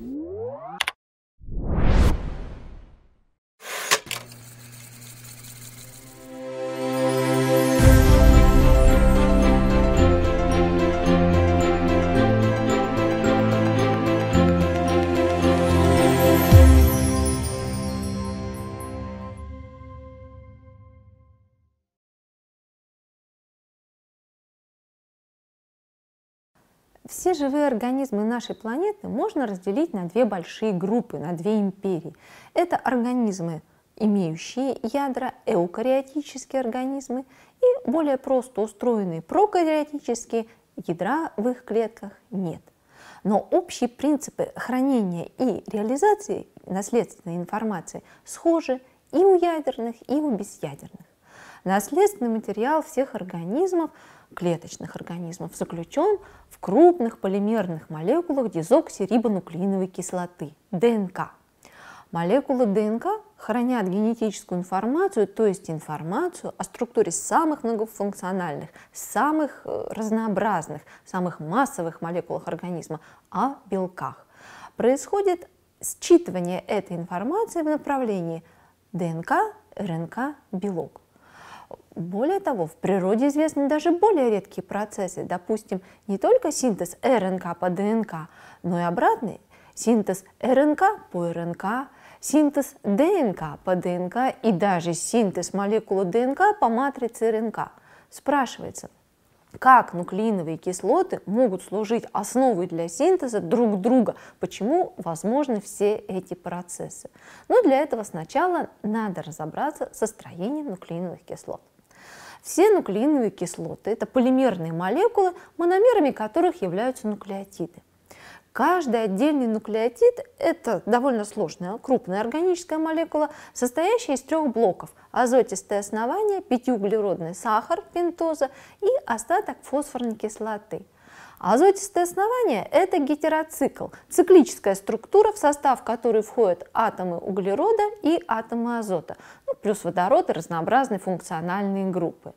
Thank you. Все живые организмы нашей планеты можно разделить на две большие группы, на две империи. Это организмы, имеющие ядра, эукариотические организмы и более просто устроенные прокариотические, ядра в их клетках нет. Но общие принципы хранения и реализации наследственной информации схожи и у ядерных, и у безъядерных. Наследственный материал всех организмов клеточных организмов заключен в крупных полимерных молекулах дезоксирибонуклеиновой кислоты, ДНК. Молекулы ДНК хранят генетическую информацию, то есть информацию о структуре самых многофункциональных, самых э, разнообразных, самых массовых молекулах организма, о белках. Происходит считывание этой информации в направлении ДНК, РНК, белок. Более того, в природе известны даже более редкие процессы, допустим, не только синтез РНК по ДНК, но и обратный синтез РНК по РНК, синтез ДНК по ДНК и даже синтез молекулы ДНК по матрице РНК. Спрашивается, как нуклеиновые кислоты могут служить основой для синтеза друг друга, почему возможны все эти процессы. Но ну, для этого сначала надо разобраться со строением нуклеиновых кислот. Все нуклеиновые кислоты – это полимерные молекулы, мономерами которых являются нуклеотиды. Каждый отдельный нуклеотид – это довольно сложная, крупная органическая молекула, состоящая из трех блоков – азотистое основание, пятиуглеродный сахар, пентоза и остаток фосфорной кислоты – а Азотистое основание – это гетероцикл, циклическая структура, в состав которой входят атомы углерода и атомы азота, ну, плюс водород и разнообразные функциональные группы.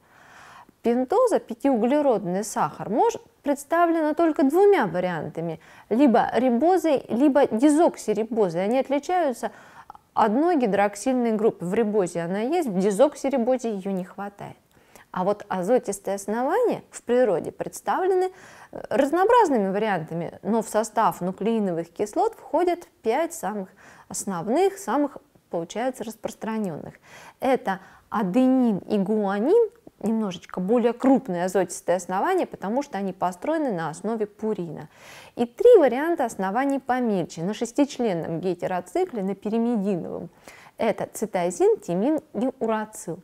Пентоза, пятиуглеродный сахар, может представлена только двумя вариантами – либо рибозой, либо дезоксирибозой. Они отличаются одной гидроксильной группой. В рибозе она есть, в дезоксирибозе ее не хватает. А вот азотистые основания в природе представлены э, разнообразными вариантами, но в состав нуклеиновых кислот входят пять самых основных, самых, получается, распространенных. Это аденин и гуанин, немножечко более крупные азотистые основания, потому что они построены на основе пурина. И три варианта оснований помельче, на шестичленном гетероцикле, на пиримидиновом. Это цитозин, тимин и урацил.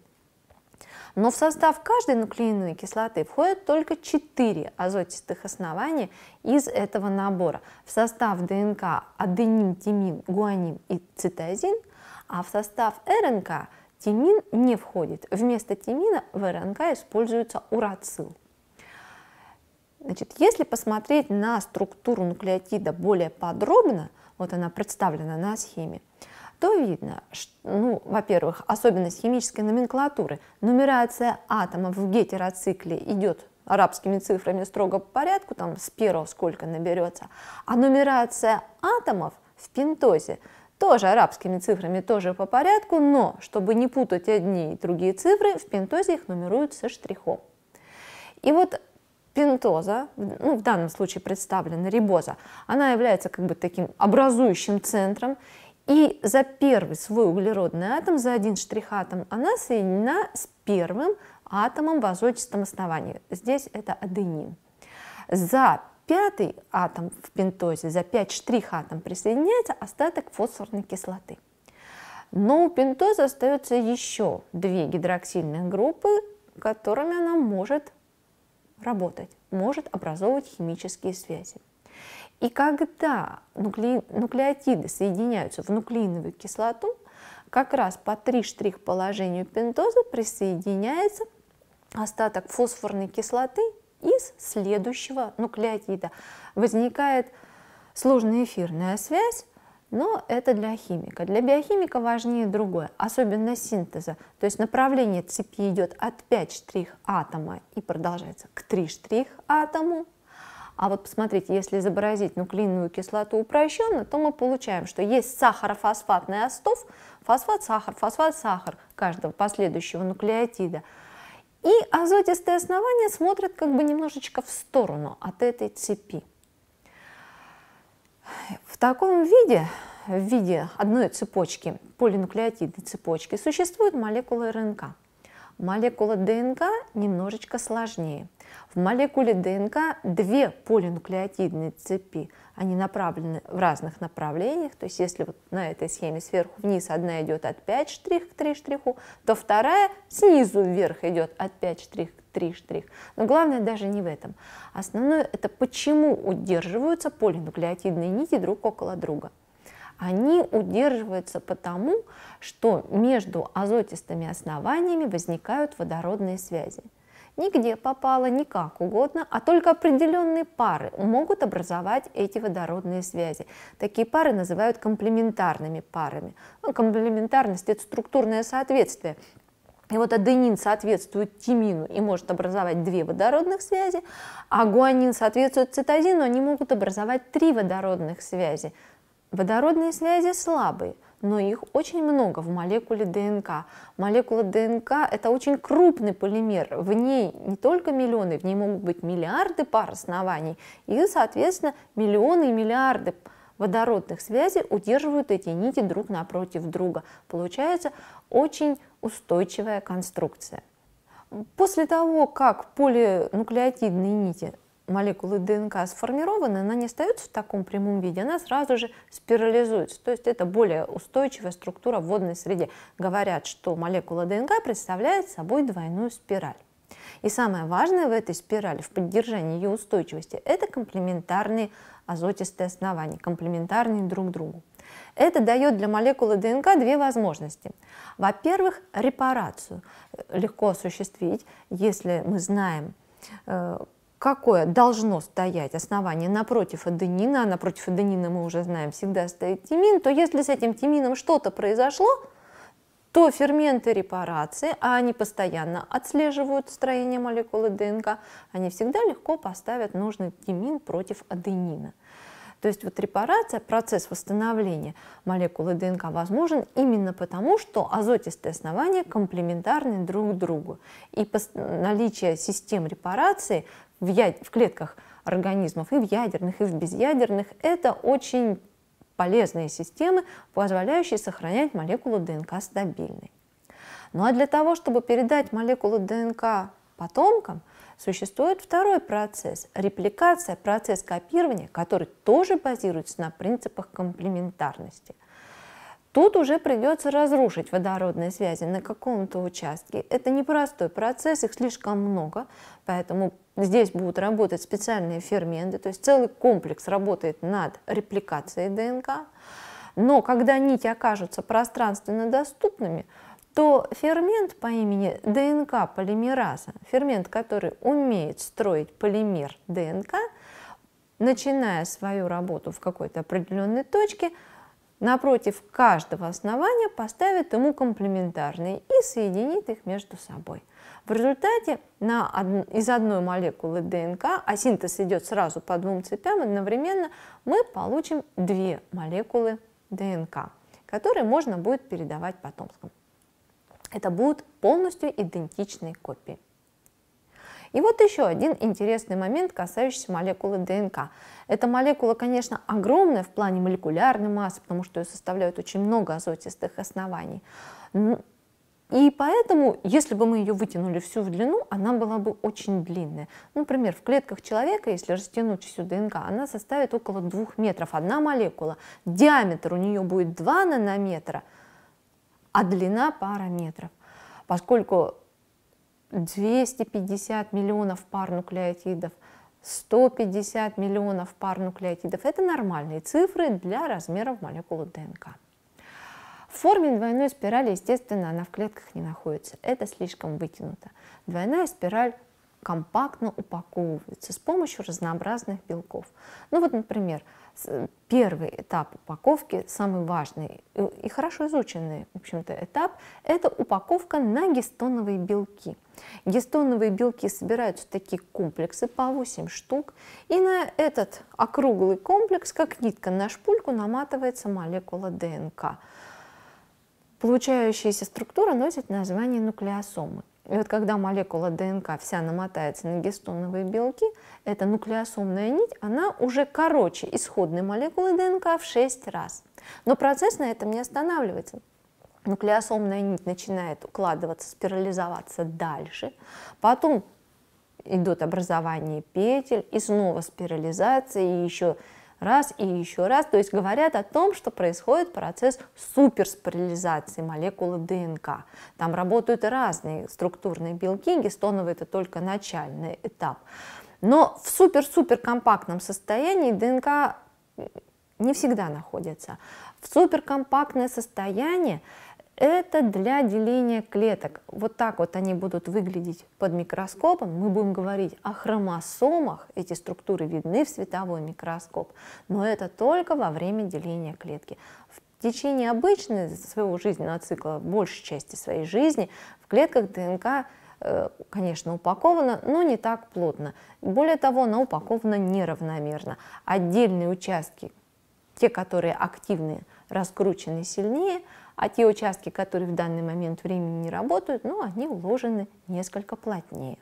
Но в состав каждой нуклеиновой кислоты входят только 4 азотистых основания из этого набора. В состав ДНК аденин, тимин, гуанин и цитозин, а в состав РНК тимин не входит. Вместо тимина в РНК используется урацил. Значит, если посмотреть на структуру нуклеотида более подробно, вот она представлена на схеме, то видно, что, ну, во-первых, особенность химической номенклатуры. Нумерация атомов в гетероцикле идет арабскими цифрами строго по порядку, там с первого сколько наберется, а нумерация атомов в пентозе тоже арабскими цифрами, тоже по порядку, но чтобы не путать одни и другие цифры, в пентозе их нумеруют со штрихом. И вот пентоза, ну, в данном случае представлена рибоза, она является как бы таким образующим центром, и за первый свой углеродный атом, за один штрихатом, она соединена с первым атомом в азотистом основании. Здесь это аденин. За пятый атом в пентозе, за пять штрихатом, присоединяется остаток фосфорной кислоты. Но у пентоза остаются еще две гидроксильные группы, которыми она может работать, может образовывать химические связи. И когда нукле... нуклеотиды соединяются в нуклеиновую кислоту, как раз по три штрих положению пентоза присоединяется остаток фосфорной кислоты из следующего нуклеотида. Возникает сложная эфирная связь, но это для химика. Для биохимика важнее другое, особенно синтеза. То есть направление цепи идет от 5 штрих атома и продолжается к 3 штрих атому, а вот посмотрите, если изобразить нуклеиновую кислоту упрощенно, то мы получаем, что есть сахарофосфатный остов, фосфат, сахар, фосфат, сахар каждого последующего нуклеотида. И азотистые основания смотрят как бы немножечко в сторону от этой цепи. В таком виде, в виде одной цепочки, полинуклеотидной цепочки, существуют молекулы РНК. Молекула ДНК немножечко сложнее. В молекуле ДНК две полинуклеотидные цепи. Они направлены в разных направлениях. То есть если вот на этой схеме сверху вниз одна идет от 5 штрих к 3 штриху, то вторая снизу вверх идет от 5 штрих к 3 штрих. Но главное даже не в этом. Основное это почему удерживаются полинуклеотидные нити друг около друга они удерживаются потому, что между азотистыми основаниями возникают водородные связи. Нигде попало, никак угодно, а только определенные пары могут образовать эти водородные связи. Такие пары называют комплементарными парами. Ну, комплементарность – это структурное соответствие. И вот аденин соответствует тимину и может образовать две водородных связи, а гуанин соответствует цитозину, они могут образовать три водородных связи. Водородные связи слабые, но их очень много в молекуле ДНК. Молекула ДНК – это очень крупный полимер. В ней не только миллионы, в ней могут быть миллиарды пар оснований. И, соответственно, миллионы и миллиарды водородных связей удерживают эти нити друг напротив друга. Получается очень устойчивая конструкция. После того, как полинуклеотидные нити молекулы ДНК сформированы, она не остается в таком прямом виде, она сразу же спирализуется. То есть это более устойчивая структура в водной среде. Говорят, что молекула ДНК представляет собой двойную спираль. И самое важное в этой спирали, в поддержании ее устойчивости, это комплементарные азотистые основания, комплементарные друг другу. Это дает для молекулы ДНК две возможности. Во-первых, репарацию легко осуществить, если мы знаем, э, какое должно стоять основание напротив аденина, а напротив аденина мы уже знаем, всегда стоит тимин, то если с этим тимином что-то произошло, то ферменты репарации, а они постоянно отслеживают строение молекулы ДНК, они всегда легко поставят нужный тимин против аденина. То есть вот репарация, процесс восстановления молекулы ДНК возможен именно потому, что азотистые основания комплементарны друг другу. И наличие систем репарации в, яд... в клетках организмов, и в ядерных, и в безъядерных, это очень полезные системы, позволяющие сохранять молекулу ДНК стабильной. Ну а для того, чтобы передать молекулу ДНК потомкам, существует второй процесс – репликация, процесс копирования, который тоже базируется на принципах комплементарности – Тут уже придется разрушить водородные связи на каком-то участке. Это непростой процесс, их слишком много, поэтому здесь будут работать специальные ферменты, то есть целый комплекс работает над репликацией ДНК. Но когда нити окажутся пространственно доступными, то фермент по имени ДНК полимераза, фермент, который умеет строить полимер ДНК, начиная свою работу в какой-то определенной точке – напротив каждого основания поставит ему комплементарные и соединит их между собой. В результате на, из одной молекулы ДНК, а синтез идет сразу по двум цепям одновременно, мы получим две молекулы ДНК, которые можно будет передавать потомствам. Это будут полностью идентичные копии. И вот еще один интересный момент, касающийся молекулы ДНК. Эта молекула, конечно, огромная в плане молекулярной массы, потому что ее составляют очень много азотистых оснований. И поэтому, если бы мы ее вытянули всю в длину, она была бы очень длинная. Например, в клетках человека, если растянуть всю ДНК, она составит около 2 метров, одна молекула. Диаметр у нее будет 2 нанометра, а длина пара метров. Поскольку 250 миллионов пар нуклеотидов, 150 миллионов пар нуклеотидов. Это нормальные цифры для размеров молекулы ДНК. В форме двойной спирали, естественно, она в клетках не находится. Это слишком вытянуто. Двойная спираль компактно упаковываются с помощью разнообразных белков. Ну вот, например, э, первый этап упаковки, самый важный и хорошо изученный, в общем-то, этап, это упаковка на гистоновые белки. Гистоновые белки собираются в такие комплексы по 8 штук, и на этот округлый комплекс, как нитка на шпульку, наматывается молекула ДНК. Получающаяся структура носит название нуклеосомы. И вот когда молекула ДНК вся намотается на гистоновые белки, эта нуклеосомная нить, она уже короче исходной молекулы ДНК в 6 раз. Но процесс на этом не останавливается. Нуклеосомная нить начинает укладываться, спирализоваться дальше. Потом идут образование петель и снова спирализация, и еще раз и еще раз, то есть говорят о том, что происходит процесс суперспирализации молекулы ДНК. Там работают разные структурные белки, гистоновый это только начальный этап. Но в супер-супер компактном состоянии ДНК не всегда находится. В суперкомпактное состояние это для деления клеток. Вот так вот они будут выглядеть под микроскопом. Мы будем говорить о хромосомах. Эти структуры видны в световой микроскоп. Но это только во время деления клетки. В течение обычной своего жизненного цикла, большей части своей жизни, в клетках ДНК, э, конечно, упакована, но не так плотно. Более того, она упакована неравномерно. Отдельные участки, те, которые активные, раскручены сильнее, а те участки, которые в данный момент времени не работают, ну, они уложены несколько плотнее.